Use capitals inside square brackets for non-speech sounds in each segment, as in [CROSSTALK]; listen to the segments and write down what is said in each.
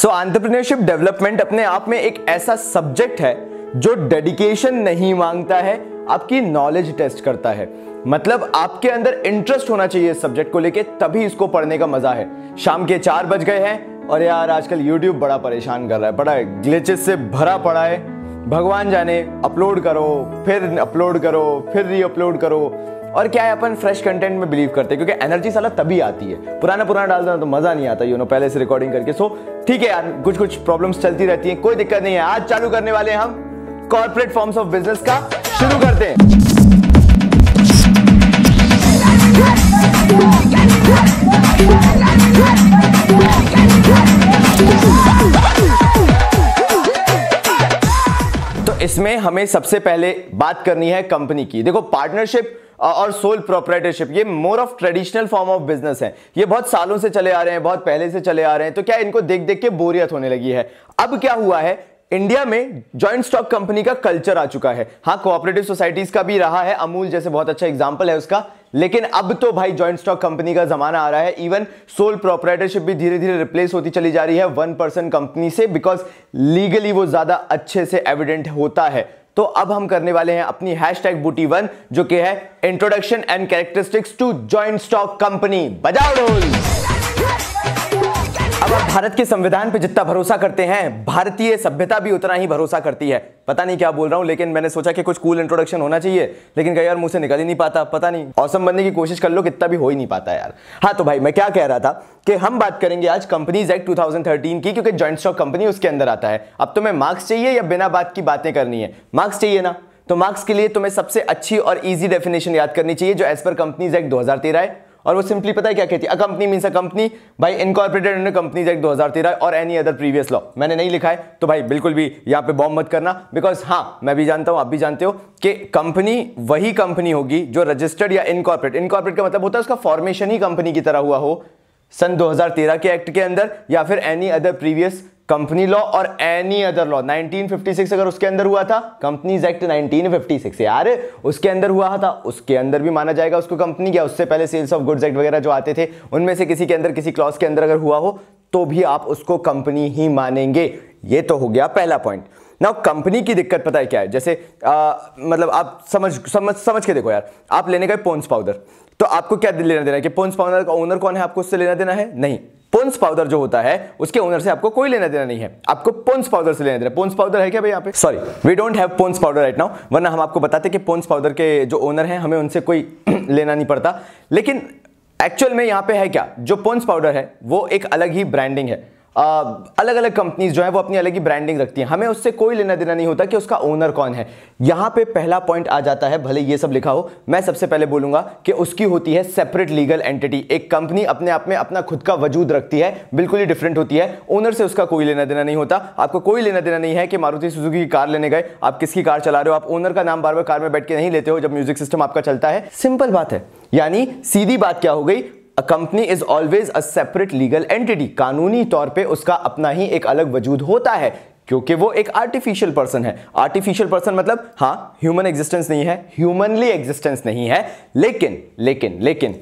सो entrepreneurship development अपने आप में एक ऐसा सब्जेक्ट है जो डेडिकेशन नहीं मांगता है आपकी नॉलेज टेस्ट करता है मतलब आपके अंदर इंटरेस्ट होना चाहिए इस सब्जेक्ट को लेके तभी इसको पढ़ने का मजा है शाम के चार बज गए हैं और यार आजकल यूट्यूब बड़ा परेशान कर रहा है बड़ा ग्लिचेस से भरा पड़ा है भगवान जाने अपलोड करो फिर अपलोड करो फिर री अपलोड करो और क्या है अपन फ्रेश कंटेंट में बिलीव करते हैं क्योंकि एनर्जी साला तभी आती है पुराना पुराना डालते देना तो मजा नहीं आता यू नो पहले से रिकॉर्डिंग करके सो ठीक है यार कुछ कुछ प्रॉब्लम्स चलती रहती हैं कोई दिक्कत नहीं है आज चालू करने वाले हैं हम कॉर्पोरेट फॉर्म्स ऑफ बिजनेस का शुरू करते हैं तो इसमें हमें सबसे पहले बात करनी है कंपनी की देखो पार्टनरशिप और सोल प्रोपरेटरशिप ये more of traditional form of business है ये बहुत सालों से चले आ रहे हैं बहुत पहले से चले आ रहे हैं तो क्या इनको देख देख के बोरियत होने लगी है अब क्या हुआ है इंडिया में जॉइंट स्टॉक कंपनी का कल्चर आ चुका है हाँ कोऑपरेटिव सोसाइटीज का भी रहा है अमूल जैसे बहुत अच्छा एग्जाम्पल है उसका लेकिन अब तो भाई जॉइंट स्टॉक कंपनी का जमाना आ रहा है इवन सोल प्रोपरेटरशिप भी धीरे धीरे रिप्लेस होती चली जा रही है वन पर्सन कंपनी से बिकॉज लीगली वो ज्यादा अच्छे से एविडेंट होता है तो अब हम करने वाले हैं अपनी हैश टैग बूटी वन जो कि है introduction and characteristics to joint stock company बजाओ ढोल आप भारत के संविधान पे जितना भरोसा करते हैं भारतीय सभ्यता भी उतना ही भरोसा करती है पता नहीं क्या बोल रहा हूँ लेकिन मैंने सोचा कि कुछ कूल इंट्रोडक्शन होना चाहिए लेकिन कई यार मुंह से निकल ही नहीं पाता पता नहीं औसम बनने की कोशिश कर लो कितना भी हो ही नहीं पाता यार हाँ तो भाई मैं क्या कह रहा था कि हम बात करेंगे आज कंपनीज एक्ट 2013 की क्योंकि जॉइंट स्टॉक कंपनी उसके अंदर आता है अब तुम्हें मार्क्स चाहिए या बिना बात की बातें करनी है मार्क्स चाहिए ना तो मार्क्स के लिए तुम्हें सबसे अच्छी और ईजी डेफिनेशन याद करनी चाहिए जो एज पर कंपनीज एक्ट दो है और वो सिंपली पता है क्या कहती है a company means a company भाई इनकॉर्पोरेटेड अंडर कंपनी एक्ट 2013 और एनी अदर प्रीवियस लॉ मैंने नहीं लिखा है तो भाई बिल्कुल भी यहाँ पे बॉम्ब मत करना बिकॉज हाँ मैं भी जानता हूँ आप भी जानते हो कि कंपनी वही कंपनी होगी जो रजिस्टर्ड या इनकॉर्पोरेट इनकॉर्पोरेट का मतलब होता है उसका फॉर्मेशन ही कंपनी की तरह हुआ हो सन 2013 के एक्ट के अंदर या फिर any other previous company law और एनी अदर लॉ 1956 अगर उसके अंदर हुआ था कंपनीज एक्ट 1956 यार उसके अंदर हुआ था उसके अंदर भी माना जाएगा उसको कंपनी क्या उससे पहले सेल्स ऑफ गुड्स एक्ट वगैरह जो आते थे उनमें से किसी के अंदर किसी क्लॉज के अंदर अगर हुआ हो तो भी आप उसको कंपनी ही मानेंगे ये तो हो गया पहला पॉइंट ना कंपनी की दिक्कत पता है क्या है जैसे आ, मतलब आप समझ समझ समझ के देखो यार आप लेने गए पोन्स पाउडर तो आपको क्या लेना देना है कि पोन्स पाउडर का ओनर कौन है आपको उससे लेना देना है नहीं पोन्स पाउडर जो होता है उसके ओनर से आपको कोई लेना देना नहीं है आपको पोन्स पाउडर से लेना देना पोन्स पाउडर है क्या भाई यहाँ पे sorry we don't have Pond's powder right now वरना हम आपको बताते कि पोन्स पाउडर के जो ओनर हैं हमें उनसे कोई [CLEARS THROAT] लेना नहीं पड़ता लेकिन एक्चुअल में यहाँ पे है क्या जो पोन्स पाउडर है वो एक अलग ही ब्रांडिंग है अलग अलग कंपनीज जो है वो अपनी अलग ही ब्रांडिंग रखती हैं हमें उससे कोई लेना देना नहीं होता कि उसका ओनर कौन है यहाँ पे पहला पॉइंट आ जाता है भले ये सब लिखा हो मैं सबसे पहले बोलूंगा कि उसकी होती है सेपरेट लीगल एंटिटी एक कंपनी अपने आप में अपना खुद का वजूद रखती है बिल्कुल ही डिफरेंट होती है ओनर से उसका कोई लेना देना नहीं होता आपको कोई लेना देना नहीं है कि मारुति सुजुकी की कार लेने गए आप किसकी कार चला रहे हो आप ओनर का नाम बार बार कार में बैठ के नहीं लेते हो जब म्यूजिक सिस्टम आपका चलता है सिंपल बात है यानी सीधी बात क्या हो गई company is always a separate legal entity कानूनी तौर पे उसका अपना ही एक अलग वजूद होता है क्योंकि वो एक आर्टिफिशियल पर्सन है आर्टिफिशियल पर्सन मतलब हाँ ह्यूमन एग्जिस्टेंस नहीं है ह्यूमनली एग्जिस्टेंस नहीं है लेकिन लेकिन लेकिन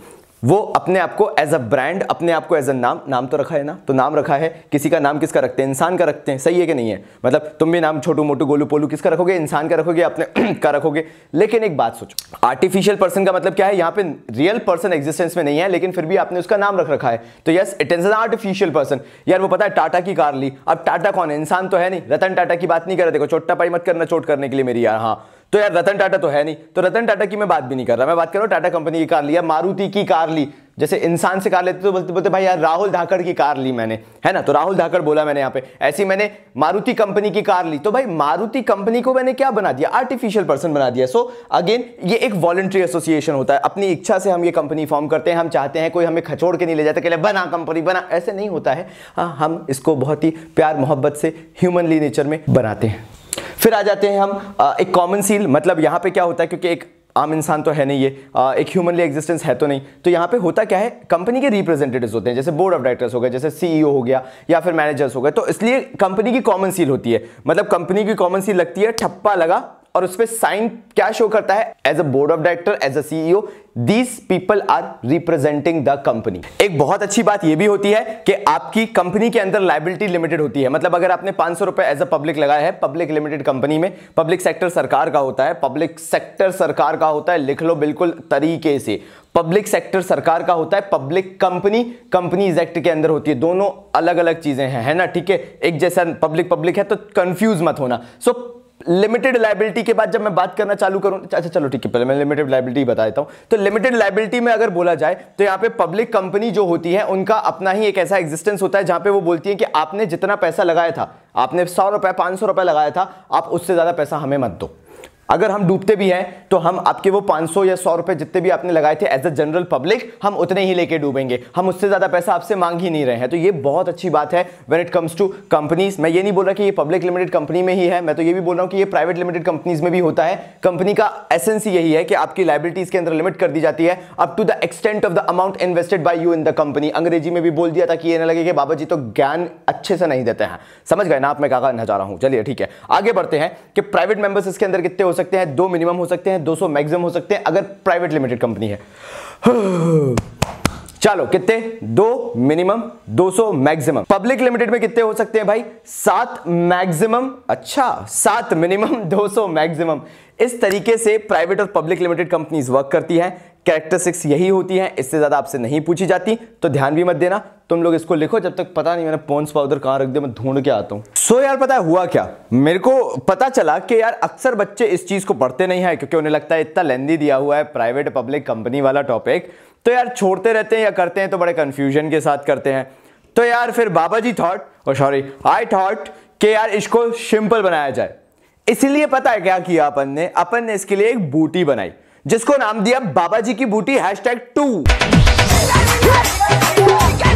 वो अपने आप को एज अ ब्रांड अपने आप को एज अ नाम नाम तो रखा है ना तो नाम रखा है किसी का नाम किसका रखते हैं इंसान का रखते हैं सही है कि नहीं है मतलब तुम भी नाम छोटू मोटू गोलू पोलू किसका रखोगे इंसान का रखोगे अपने [CLEARS THROAT] का रखोगे लेकिन एक बात सोचो आर्टिफिशियल पर्सन का मतलब क्या है यहाँ पे रियल पर्सन एग्जिस्टेंस में नहीं है लेकिन फिर भी आपने उसका नाम रख रखा है तो yes it is an artificial person यार वो पता है टाटा की कार ली अब टाटा कौन है इंसान तो है नहीं रतन टाटा की बात नहीं कर रहे देखो चोटा पाई मत करना चोट करने के लिए मेरी यार हाँ तो यार रतन टाटा तो है नहीं तो रतन टाटा की मैं बात भी नहीं कर रहा मैं बात कर रहा हूँ टाटा कंपनी की कार लिया मारुति की कार ली जैसे इंसान से कार लेते तो बोलते बोलते भाई यार राहुल धाकड़ की कार ली मैंने है ना तो राहुल धाकड़ बोला मैंने यहाँ पे ऐसी मैंने मारुति कंपनी की कार ली तो भाई मारुति कंपनी को मैंने क्या बना दिया आर्टिफिशियल पर्सन बना दिया सो so, अगेन ये एक वॉलेंट्री एसोसिएशन होता है अपनी इच्छा से हम ये कंपनी फॉर्म करते हैं हम चाहते हैं कोई हमें खचोड़ के नहीं ले जाता कहले बना कंपनी बना ऐसे नहीं होता है हाँ हम इसको बहुत ही प्यार मोहब्बत से ह्यूमनली नेचर में बनाते हैं फिर आ जाते हैं हम एक कॉमन सील मतलब यहाँ पे क्या होता है क्योंकि एक आम इंसान तो है नहीं ये एक ह्यूमनली एग्जिस्टेंस है तो नहीं तो यहाँ पे होता क्या है कंपनी के रिप्रेजेंटेटिव्स होते हैं जैसे बोर्ड ऑफ डायरेक्टर्स हो गए जैसे सीईओ e हो गया या फिर मैनेजर्स हो गए तो इसलिए कंपनी की कॉमन सील होती है मतलब कंपनी की कॉमन सील लगती है ठप्पा लगा और उस पर साइन क्या शो करता है as a board of director as a CEO these people are representing the company एक बहुत अच्छी बात यह भी होती है कि आपकी कंपनी के अंदर लाइबिलिटी लिमिटेड होती है मतलब अगर आपने पांच सौ रुपए एज अ पब्लिक लगाया है पब्लिक लिमिटेड कंपनी में पब्लिक सेक्टर सरकार का होता है पब्लिक सेक्टर सरकार का होता है लिख लो बिल्कुल तरीके से पब्लिक सेक्टर सरकार का होता है पब्लिक कंपनी कंपनी एक्ट के अंदर होती है दोनों अलग अलग चीजें हैं है ना ठीक है एक जैसा पब्लिक पब्लिक है तो कंफ्यूज मत होना सो so, लिमिटेड लाइबिलिटी के बाद जब मैं बात करना चालू करूँ अच्छा चलो ठीक है पहले मैं लिमिटेड लाइबिलिटी बता देता हूँ तो लिमिटेड लाइबिलिटी में अगर बोला जाए तो यहाँ पे पब्लिक कंपनी जो होती है उनका अपना ही एक ऐसा एग्जिस्टेंस होता है जहाँ पे वो बोलती है कि आपने जितना पैसा लगाया था आपने सौ रुपये पाँच सौ रुपए लगाया था आप उससे ज़्यादा पैसा हमें मत दो अगर हम डूबते भी हैं तो हम आपके वो 500 या सौ रुपए जितने भी आपने लगाए थे एज अ जनरल पब्लिक हम उतने ही लेके डूबेंगे हम उससे ज़्यादा पैसा आपसे मांग ही नहीं रहे हैं तो ये बहुत अच्छी बात है when it comes to companies मैं ये नहीं बोल रहा कि ये पब्लिक लिमिटेड कंपनी में ही है मैं तो ये भी बोल रहा हूँ कि ये प्राइवेट लिमिटेड कंपनीज में भी होता है कंपनी का एसेंस यही है कि आपकी लाइबिलिटीज़ के अंदर लिमिट कर दी जाती है up to the extent of the amount invested by you in the company अंग्रेजी में भी बोल दिया ताकि ये ना लगे कि बाबा जी तो ज्ञान अच्छे से नहीं देते हैं समझ गए ना आप मैं कहा जा रहा हूँ चलिए ठीक है आगे बढ़ते हैं कि प्राइवेट मेंबर्स इसके अंदर कितने सकते हैं दो मिनिमम हो सकते हैं दो सौ मैक्सिमम हो सकते हैं अगर प्राइवेट लिमिटेड कंपनी है चलो कितने दो मिनिमम 200 मैक्सिमम पब्लिक लिमिटेड में कितने हो सकते हैं भाई सात मैक्सिमम अच्छा सात मिनिमम 200 [LAUGHS] मैक्सिमम इस तरीके से प्राइवेट और पब्लिक लिमिटेड कंपनीज वर्क करती हैं कैरेक्टरिस्टिक्स यही होती हैं इससे ज़्यादा आपसे नहीं पूछी जाती तो ध्यान भी मत देना तुम लोग इसको लिखो जब तक पता नहीं मैंने पोन्स पाउडर कहाँ रख दिया मैं ढूंढ के आता हूँ सो so यार पता है हुआ क्या मेरे को पता चला कि यार अक्सर बच्चे इस चीज़ को पढ़ते नहीं है क्योंकि उन्हें लगता है इतना लेंदी दिया हुआ है प्राइवेट पब्लिक कंपनी वाला टॉपिक तो यार छोड़ते रहते हैं या करते हैं तो बड़े कन्फ्यूजन के साथ करते हैं तो यार फिर बाबा जी थॉट और सॉरी आई थॉट कि यार इसको सिंपल बनाया जाए इसलिए पता है क्या किया अपन ने अपन ने इसके लिए एक बूटी बनाई जिसको नाम दिया बाबा जी की बूटी हैश टैग टू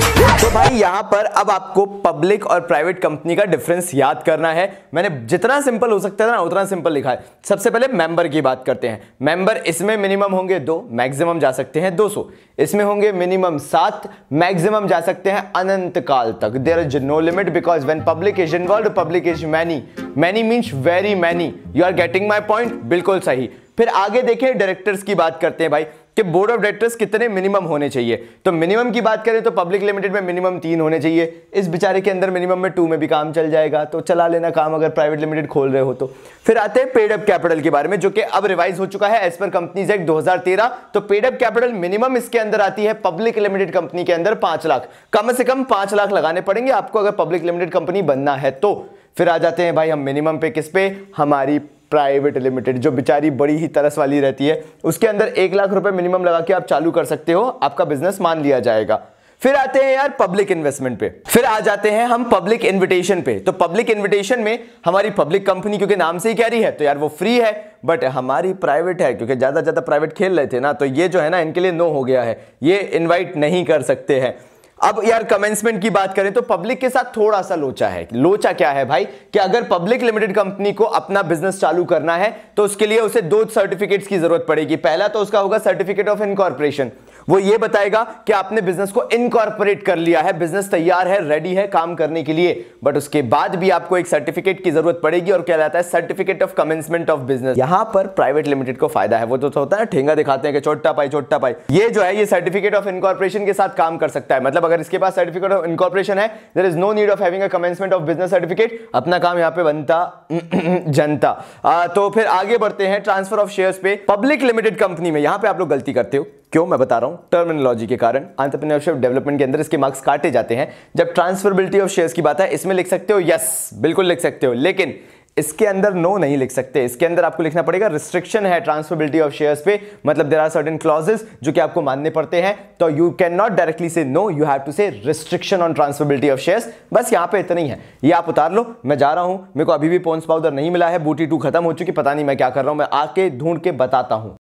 तो भाई यहाँ पर अब आपको पब्लिक और प्राइवेट कंपनी का डिफरेंस याद करना है मैंने जितना सिंपल हो सकता था ना उतना सिंपल लिखा है सबसे पहले मेंबर की बात करते हैं मेंबर इसमें मिनिमम होंगे दो मैक्सिमम जा सकते हैं 200 इसमें होंगे मिनिमम सात मैक्सिमम जा सकते हैं अनंत काल तक there is no limit because when public is involve public is many many means very many you are getting my point बिल्कुल सही फिर आगे देखें डायरेक्टर्स की बात करते हैं भाई कि बोर्ड ऑफ डायरेक्टर्स कितने मिनिमम होने चाहिए तो मिनिमम की बात करें तो पब्लिक लिमिटेड में मिनिमम तीन होने चाहिए इस बेचारे के अंदर मिनिमम में टू में भी काम चल जाएगा तो चला लेना काम अगर प्राइवेट लिमिटेड खोल रहे हो तो फिर आते हैं पेड अप कैपिटल के बारे में जो कि अब रिवाइज हो चुका है एज पर कंपनीज एक्ट दो तो पेड अप कैपिटल मिनिमम इसके अंदर आती है पब्लिक लिमिटेड कंपनी के अंदर पांच लाख कम से कम पांच लाख लगाने पड़ेंगे आपको अगर पब्लिक लिमिटेड कंपनी बनना है तो फिर आ जाते हैं भाई हम मिनिमम पे किस पे हमारी प्राइवेट लिमिटेड जो बेचारी बड़ी ही तरस वाली रहती है उसके अंदर एक लाख रुपए मिनिमम लगा के आप चालू कर सकते हो आपका बिजनेस मान लिया जाएगा फिर आते हैं यार पब्लिक इन्वेस्टमेंट पे फिर आ जाते हैं हम पब्लिक इनविटेशन पे तो पब्लिक इनविटेशन में हमारी पब्लिक कंपनी क्योंकि नाम से ही कह रही है तो यार वो फ्री है बट हमारी प्राइवेट है क्योंकि ज़्यादा ज़्यादा प्राइवेट खेल रहे थे ना तो ये जो है ना इनके लिए नो हो गया है ये इन्वाइट नहीं कर सकते हैं अब यार कमेंसमेंट की बात करें तो पब्लिक के साथ थोड़ा सा लोचा है लोचा क्या है भाई कि अगर पब्लिक लिमिटेड कंपनी को अपना बिजनेस चालू करना है तो उसके लिए उसे दो सर्टिफिकेट्स की जरूरत पड़ेगी पहला तो उसका होगा सर्टिफिकेट ऑफ इनकॉर्पोरेशन वो ये बताएगा कि आपने बिजनेस को इनकॉर्पोरेट कर लिया है बिजनेस तैयार है रेडी है काम करने के लिए बट उसके बाद भी आपको एक सर्टिफिकेट की जरूरत पड़ेगी और क्या रहता है certificate of commencement of business यहां पर प्राइवेट लिमिटेड को फायदा है वो तो होता है ठेंगा दिखाते हैं कि छोटा पाई छोटा पाई ये जो है ये सर्टिफिकेट ऑफ इनकॉर्पोरेशन के साथ काम कर सकता है मतलब अगर इसके पास सर्टिफिकेट ऑफ इनकॉर्पोरेशन है there is no need of having a commencement of business certificate अपना काम यहाँ पे बनता [CLEARS THROAT] जनता तो फिर आगे बढ़ते हैं ट्रांसफर ऑफ शेयर्स पे पब्लिक लिमिटेड कंपनी में यहां पे आप लोग गलती करते हो क्यों मैं बता रहा हूं टर्मिनोलॉजी के कारण एंटरप्रेन्योरशिप डेवलपमेंट के अंदर इसके मार्क्स काटे जाते हैं जब ट्रांसफरबिलिटी ऑफ शेयर्स की बात है इसमें लिख सकते हो यस बिल्कुल लिख सकते हो लेकिन इसके अंदर नो नहीं लिख सकते इसके अंदर आपको लिखना पड़ेगा रिस्ट्रिक्शन है ट्रांसफरबिलिटी ऑफ शेयर्स पे मतलब देर आर सर्टेन क्लॉजेस जो कि आपको मानने पड़ते हैं तो you can not directly say no you have to say restriction on transferability of shares बस यहाँ पे इतना ही है ये आप उतार लो मैं जा रहा हूँ मेरे को अभी भी पोन्स पाउडर नहीं मिला है बूटी टू खत्म हो चुकी पता नहीं मैं क्या कर रहा हूँ मैं आके ढूंढ के बताता हूँ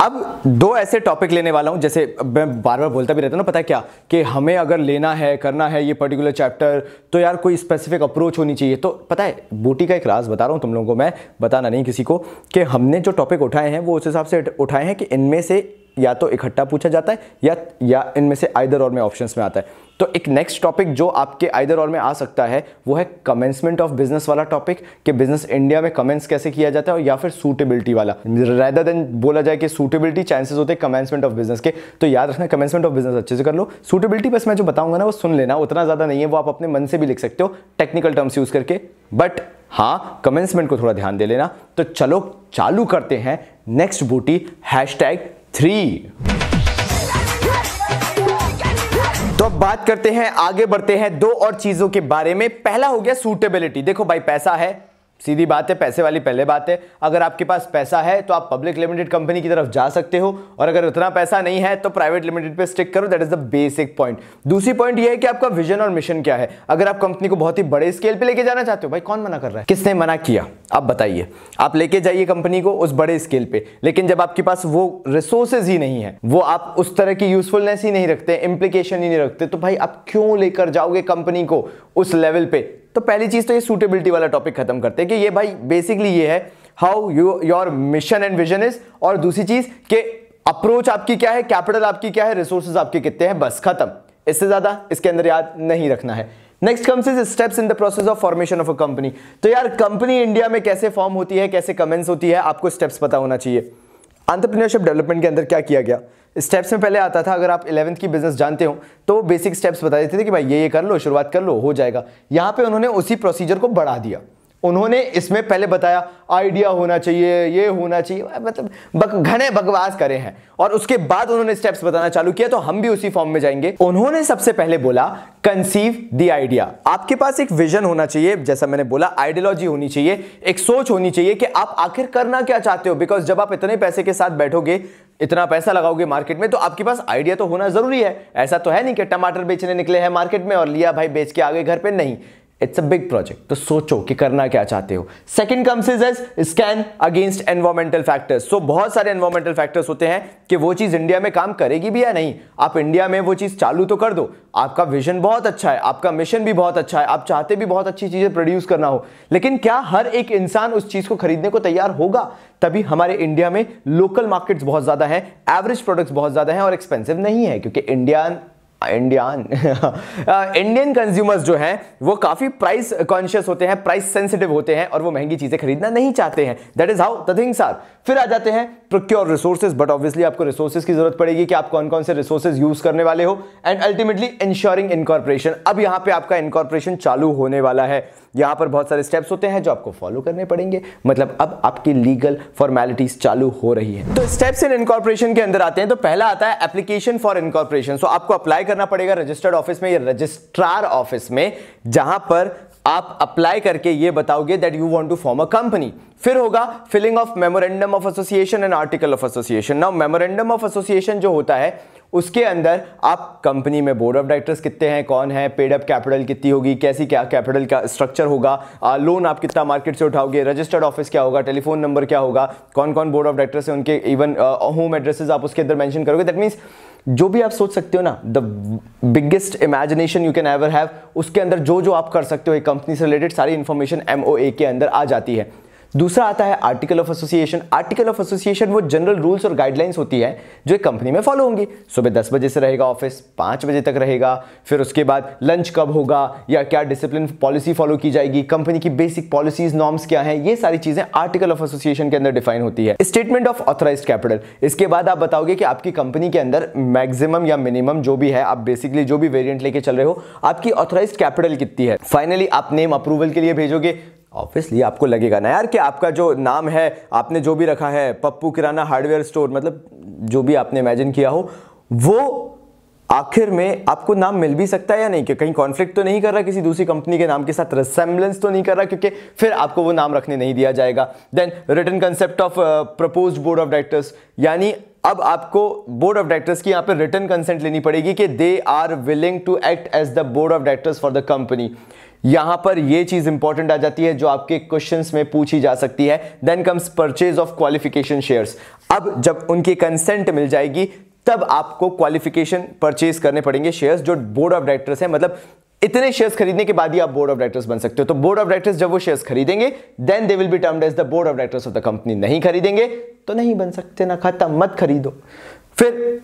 अब दो ऐसे टॉपिक लेने वाला हूँ जैसे मैं बार बार बोलता भी रहता हूँ ना पता है क्या कि हमें अगर लेना है करना है ये पर्टिकुलर चैप्टर तो यार कोई स्पेसिफिक अप्रोच होनी चाहिए तो पता है बूटी का एक राज बता रहा हूँ तुम लोगों को मैं बताना नहीं किसी को कि हमने जो टॉपिक उठाए हैं वो उस हिसाब से उठाए हैं कि इनमें से या तो इकट्ठा पूछा जाता है या या इनमें से आइदर और में ऑप्शंस में आता है तो एक नेक्स्ट टॉपिक जो आपके आइदर और में आ सकता है वो है कमेंसमेंट ऑफ बिजनेस वाला टॉपिक कि बिजनेस इंडिया में कमेंस कैसे किया जाता है और या फिर सूटेबिलिटी वाला रैदर देन बोला जाए कि सूटेबिलिटी चांसेस होते हैं कमेंसमेंट ऑफ बिजनेस के तो याद रखना कमेंसमेंट ऑफ बिजनेस अच्छे से कर लो सूटेबिलिटी बस मैं जो बताऊंगा ना वो सुन लेना उतना ज़्यादा नहीं है वो आप अपने मन से भी लिख सकते हो टेक्निकल टर्म्स यूज़ करके बट हाँ कमेंसमेंट को थोड़ा ध्यान दे लेना तो चलो चालू करते हैं नेक्स्ट बूटी हैश टैग थ्री तो अब बात करते हैं आगे बढ़ते हैं दो और चीजों के बारे में पहला हो गया सूटेबिलिटी देखो भाई पैसा है सीधी बात है पैसे वाली पहले बात है अगर आपके पास पैसा है तो आप पब्लिक लिमिटेड कंपनी की तरफ जा सकते हो और अगर उतना पैसा नहीं है तो प्राइवेट लिमिटेड पे स्टिक करो that is the basic point दूसरी पॉइंट ये है कि आपका विजन और मिशन क्या है अगर आप कंपनी को बहुत ही बड़े स्केल पे लेके जाना चाहते हो भाई कौन मना कर रहा है किसने मना किया आप बताइए आप लेके जाइए कंपनी को उस बड़े स्केल पे लेकिन जब आपके पास वो रिसोर्सेज ही नहीं है वो आप उस तरह की यूजफुलनेस ही नहीं रखते इम्प्लीकेशन ही नहीं रखते तो भाई आप क्यों लेकर जाओगे कंपनी को उस लेवल पे तो पहली चीज़ तो ये सूटेबिलिटी वाला टॉपिक खत्म करते हैं कि ये भाई बेसिकली ये है how you your mission and vision is और दूसरी चीज़ कि अप्रोच आपकी क्या है कैपिटल आपकी क्या है रिसोर्सेज आपके कितने हैं बस खत्म इससे ज़्यादा इसके अंदर याद नहीं रखना है next comes is steps in the process of formation of a company तो यार कंपनी इंडिया में कैसे फॉर्म होती है कैसे कमेंस होती है आपको स्टेप्स पता होना चाहिए अंतरप्रीनियरशिप डेवलपमेंट के अंदर क्या किया गया स्टेप्स में पहले आता था अगर आप इलेवंथ की बिजनेस जानते हो तो बेसिक स्टेप्स बता देते थे कि भाई ये ये कर लो शुरुआत कर लो हो जाएगा यहाँ पे उन्होंने उसी प्रोसीजर को बढ़ा दिया उन्होंने इसमें पहले बताया आइडिया होना चाहिए ये होना चाहिए मतलब बक, घने बकवास करे हैं और उसके बाद उन्होंने स्टेप्स बताना चालू किया तो हम भी उसी फॉर्म में जाएंगे उन्होंने सबसे पहले बोला कंसीव द आइडिया आपके पास एक विजन होना चाहिए जैसा मैंने बोला आइडियोलॉजी होनी चाहिए एक सोच होनी चाहिए कि आप आखिर करना क्या चाहते हो बिकॉज जब आप इतने पैसे के साथ बैठोगे इतना पैसा लगाओगे मार्केट में तो आपके पास आइडिया तो होना ज़रूरी है ऐसा तो है नहीं कि टमाटर बेचने निकले हैं मार्केट में और लिया भाई बेच के आगे घर पर नहीं इट्स अ बिग प्रोजेक्ट तो सोचो कि करना क्या चाहते हो second comes is as scan against environmental factors so बहुत सारे एनवायरमेंटल फैक्टर्स होते हैं कि वो चीज़ इंडिया में काम करेगी भी या नहीं आप इंडिया में वो चीज़ चालू तो कर दो आपका विजन बहुत अच्छा है आपका मिशन भी बहुत अच्छा है आप चाहते भी बहुत अच्छी चीज़ें प्रोड्यूस करना हो लेकिन क्या हर एक इंसान उस चीज़ को खरीदने को तैयार होगा तभी हमारे इंडिया में लोकल मार्केट्स बहुत ज़्यादा है एवरेज प्रोडक्ट्स बहुत ज़्यादा है और एक्सपेंसिव नहीं है क्योंकि इंडिया इंडियन इंडियन कंज्यूमर्स जो हैं वो काफ़ी प्राइस कॉन्शियस होते हैं प्राइस सेंसिटिव होते हैं और वो महंगी चीज़ें खरीदना नहीं चाहते हैं that is how the things are फिर आ जाते हैं प्रोक्योर रिसोर्सेज बट ऑब्वियसली आपको रिसोर्सेज की जरूरत पड़ेगी कि आप कौन कौन से रिसोर्सेज यूज करने वाले हो एंड अल्टीमेटली इंश्योरिंग इनकॉर्पोरेशन अब यहाँ पे आपका इनकॉर्पोरेशन चालू होने वाला है यहाँ पर बहुत सारे स्टेप्स होते हैं जो आपको फॉलो करने पड़ेंगे मतलब अब आपकी लीगल फॉर्मेलिटीज चालू हो रही है तो स्टेप्स इन इनकॉर्पोरेशन के अंदर आते हैं तो पहला आता है एप्लीकेशन फॉर इनकॉर्पोरेशन सो आपको अप्लाई करना पड़ेगा रजिस्टर्ड ऑफिस में या रजिस्ट्रार ऑफिस में जहां पर आप अप्लाई करके ये बताओगे that you want to form a company फिर होगा filing of memorandum of association and article of association now memorandum of association जो होता है उसके अंदर आप कंपनी में बोर्ड ऑफ डायरेक्टर्स कितने हैं कौन है पेड अप कैपिटल कितनी होगी कैसी क्या कैपिटल का स्ट्रक्चर होगा लोन आप कितना मार्केट से उठाओगे रजिस्टर्ड ऑफिस क्या होगा टेलीफोन नंबर क्या होगा कौन कौन बोर्ड ऑफ डायरेक्टर्स है उनके इवन होम एड्रेसेस आप उसके अंदर मैंशन करोगे दैट मीन्स जो भी आप सोच सकते हो ना the biggest imagination you can ever have उसके अंदर जो जो आप कर सकते हो एक कंपनी से रिलेटेड सारी इन्फॉर्मेशन एम के अंदर आ जाती है दूसरा आता है article of association article of association वो जनरल रूल्स और गाइडलाइंस होती है जो एक कंपनी में फॉलो होंगी सुबह दस बजे से रहेगा ऑफिस पाँच बजे तक रहेगा फिर उसके बाद लंच कब होगा या क्या डिसिप्लिन पॉलिसी फॉलो की जाएगी कंपनी की बेसिक पॉलिसीज नॉर्म्स क्या है ये सारी चीजें आर्टिकल ऑफ एसोसिएशन के अंदर डिफाइन होती है स्टेटमेंट ऑफ ऑथराइज कैपिटल इसके बाद आप बताओगे कि आपकी कंपनी के अंदर मैक्सिमम या मिनिमम जो भी है आप बेसिकली जो भी वेरियंट लेके चल रहे हो आपकी ऑथराइज कैपिटल कितनी है फाइनली आप नेम अप्रूवल के लिए भेजोगे ऑब्वियसली आपको लगेगा ना यार कि आपका जो नाम है आपने जो भी रखा है पप्पू किराना हार्डवेयर स्टोर मतलब जो भी आपने इमेजिन किया हो वो आखिर में आपको नाम मिल भी सकता है या नहीं कि कहीं कॉन्फ्लिक्ट तो नहीं कर रहा किसी दूसरी कंपनी के नाम के साथ रिसेम्बलेंस तो नहीं कर रहा क्योंकि फिर आपको वो नाम रखने नहीं दिया जाएगा then written consent of propose board of directors यानी अब आपको बोर्ड ऑफ डायरेक्टर्स की यहाँ पर रिटर्न कंसेंट लेनी पड़ेगी कि they are willing to act as the board of directors for the company यहां पर यह चीज इंपॉर्टेंट आ जाती है जो आपके क्वेश्चंस में पूछी जा सकती है then comes purchase of qualification shares अब जब उनकी कंसेंट मिल जाएगी तब आपको क्वालिफिकेशन परचेज करने पड़ेंगे शेयर्स जो बोर्ड ऑफ डायरेक्टर्स है मतलब इतने शेयर्स खरीदने के बाद ही आप बोर्ड ऑफ डायरेक्टर्स बन सकते हो तो बोर्ड ऑफ डायरेक्टर्स जब वो शेयर्स खरीदेंगे then they will be termed as the board of directors of the company नहीं खरीदेंगे तो नहीं बन सकते ना खत्म मत खरीदो फिर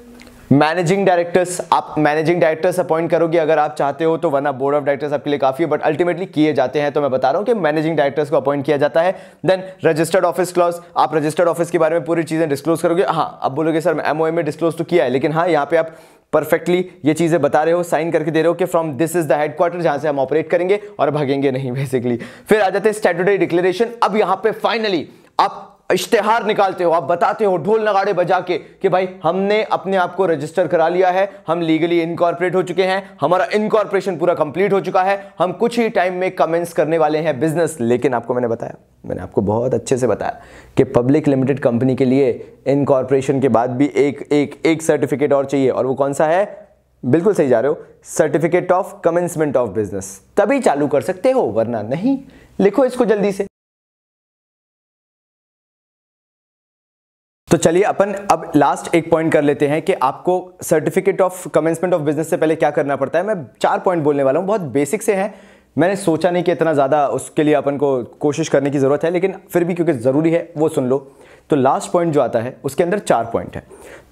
मैनेजिंग डायरेक्टर्स आप मैनेजिंग डायरेक्टर्स अपॉइंट करोगे अगर आप चाहते हो तो वरना बोर्ड ऑफ डायरेक्टर्स आपके लिए काफ़ी है बट अल्टीमेटली किए जाते हैं तो मैं बता रहा हूँ कि मैनेजिंग डायरेक्टर्स को अपॉइंट किया जाता है देन रजिस्टर्ड ऑफिस क्लॉज आप रजिस्टर्ड ऑफिस के बारे में पूरी चीज़ें डिस्क्लोज करोगे हाँ आप बोलोगे सर एमओए में डिस्क्लोज तो किया है लेकिन हाँ यहाँ पे आप परफेक्टली ये चीज़ें बता रहे हो साइन करके दे रहे हो कि from this is the headquarter जहाँ से हम ऑपरेट करेंगे और भागेंगे नहीं बेसिकली फिर आ जाते हैं स्टेटरी डिक्लेरेशन अब यहाँ पे फाइनली आप इश्तेहार निकालते हो आप बताते हो ढोल नगाड़े बजा के कि भाई हमने अपने आप को रजिस्टर करा लिया है हम लीगली इनकॉर्पोरेट हो चुके हैं हमारा इनकॉर्पोरेशन पूरा कंप्लीट हो चुका है हम कुछ ही टाइम में कमेंस करने वाले हैं बिजनेस लेकिन आपको मैंने बताया मैंने आपको बहुत अच्छे से बताया कि पब्लिक लिमिटेड कंपनी के लिए इनकॉर्पोरेशन के बाद भी एक एक एक सर्टिफिकेट और चाहिए और वो कौन सा है बिल्कुल सही जा रहे हो certificate of commencement of business तभी चालू कर सकते हो वरना नहीं लिखो इसको जल्दी से तो चलिए अपन अब लास्ट एक पॉइंट कर लेते हैं कि आपको certificate of commencement of business से पहले क्या करना पड़ता है मैं चार पॉइंट बोलने वाला हूँ बहुत बेसिक से हैं मैंने सोचा नहीं कि इतना ज़्यादा उसके लिए अपन को कोशिश करने की ज़रूरत है लेकिन फिर भी क्योंकि ज़रूरी है वो सुन लो तो लास्ट पॉइंट जो आता है उसके अंदर चार पॉइंट है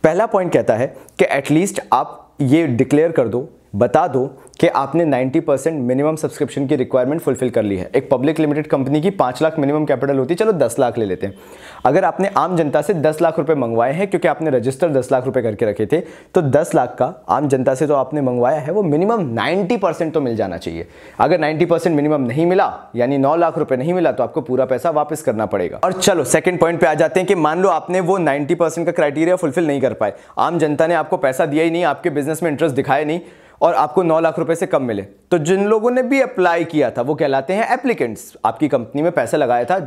पहला पॉइंट कहता है कि एटलीस्ट आप ये डिक्लेयर कर दो बता दो कि आपने 90 परसेंट मिनिमम सब्सक्रिप्शन की रिक्वायरमेंट फुलफिल कर ली है एक पब्लिक लिमिटेड कंपनी की पाँच लाख मिनिमम कैपिटल होती है चलो दस लाख ले लेते हैं अगर आपने आम जनता से दस लाख रुपए मंगवाए हैं क्योंकि आपने रजिस्टर दस लाख रुपए करके रखे थे तो दस लाख का आम जनता से जो आपने मंगवाया है वो मिनिमम नाइन्टी तो मिल जाना चाहिए अगर नाइन्टी मिनिमम नहीं मिला यानी नौ लाख रुपये नहीं मिला तो आपको पूरा पैसा वापस करना पड़ेगा और चलो सेकेंड पॉइंट पर आ जाते हैं कि मान लो आपने वो नाइन्टी का क्राइटेरिया फुलफिल नहीं कर पाए आम जनता ने आपको पैसा दिया ही नहीं आपके बिजनेस में इंटरेस्ट दिखाया नहीं और आपको नौ लाख रुपए से कम मिले तो जिन लोगों ने भी अप्लाई किया था वो कहलाते हैं एप्लीकेंट्स आपकी कंपनी में पैसा लगाया था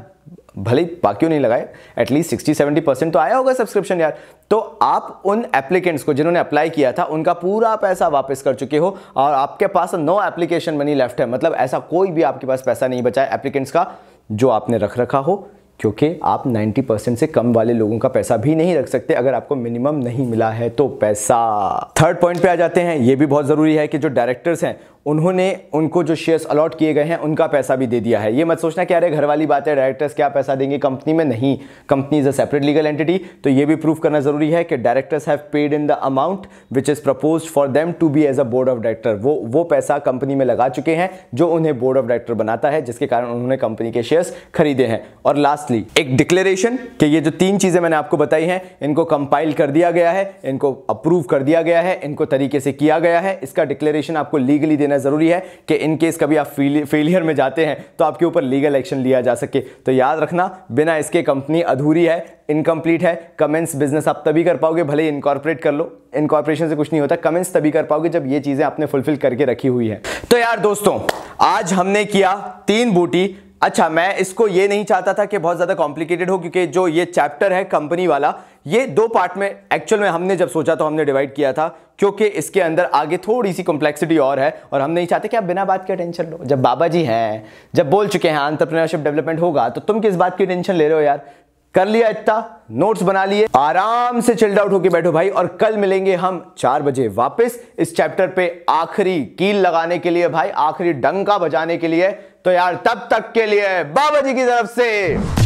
भले बाकी नहीं लगाए एटलीस्ट सिक्सटी सेवेंटी परसेंट तो आया होगा सब्सक्रिप्शन यार तो आप उन एप्लीकेंट्स को जिन्होंने अप्लाई किया था उनका पूरा पैसा वापस कर चुके हो और आपके पास नो एप्लीकेशन मनी लेफ्ट है मतलब ऐसा कोई भी आपके पास पैसा नहीं बचा है एप्लीकेंट्स का जो आपने रख रखा हो क्योंकि आप 90 परसेंट से कम वाले लोगों का पैसा भी नहीं रख सकते अगर आपको मिनिमम नहीं मिला है तो पैसा थर्ड पॉइंट पे आ जाते हैं ये भी बहुत ज़रूरी है कि जो डायरेक्टर्स हैं उन्होंने उनको जो शेयर्स अलॉट किए गए हैं उनका पैसा भी दे दिया है ये मत सोचना कि अरे घर वाली बात है डायरेक्टर्स क्या पैसा देंगे कंपनी में नहीं company is a separate legal entity तो ये भी प्रूव करना ज़रूरी है कि directors have paid in the amount which is propose for them to be as a board of director वो वो पैसा कंपनी में लगा चुके हैं जो उन्हें बोर्ड ऑफ डायरेक्टर बनाता है जिसके कारण उन्होंने कंपनी के शेयर्स खरीदे हैं और लास्टली एक डिक्लेरेशन कि ये जो तीन चीज़ें मैंने आपको बताई हैं इनको कंपाइल कर दिया गया है इनको अप्रूव कर दिया गया है इनको तरीके से किया गया है इसका डिक्लेरेशन आपको लीगली देना रहना ज़रूरी है कि इन केस कभी आप फेलियर में जाते हैं तो आपके ऊपर लीगल एक्शन लिया जा सके तो याद रखना बिना इसके कंपनी अधूरी है इनकम्प्लीट है कमेंट्स बिजनेस आप तभी कर पाओगे भले इनकॉर्पोरेट कर लो इनकॉर्पोरेशन से कुछ नहीं होता कमेंट्स तभी कर पाओगे जब ये चीज़ें आपने फुलफिल करके रखी हुई है तो यार दोस्तों आज हमने किया तीन बूटी अच्छा मैं इसको ये नहीं चाहता था कि बहुत ज़्यादा कॉम्प्लिकेटेड हो क्योंकि जो ये चैप्टर है कंपनी वाला ये दो पार्ट में एक्चुअल में हमने जब सोचा तो हमने डिवाइड किया था क्योंकि इसके अंदर आगे थोड़ी सी कॉम्प्लेक्सिटी और है और हम नहीं चाहते कि आप बिना बात के टेंशन लो जब बाबा जी हैं जब बोल चुके हैं आंट्रप्रनरशिप डेवलपमेंट होगा तो तुम किस बात की टेंशन ले रहे हो यार कर लिया इतना नोट्स बना लिए आराम से चिल्ड आउट होके बैठो भाई और कल मिलेंगे हम चार बजे वापस इस चैप्टर पे आखिरी कील लगाने के लिए भाई आखिरी डंका बजाने के लिए तो यार तब तक के लिए बाबा जी की तरफ से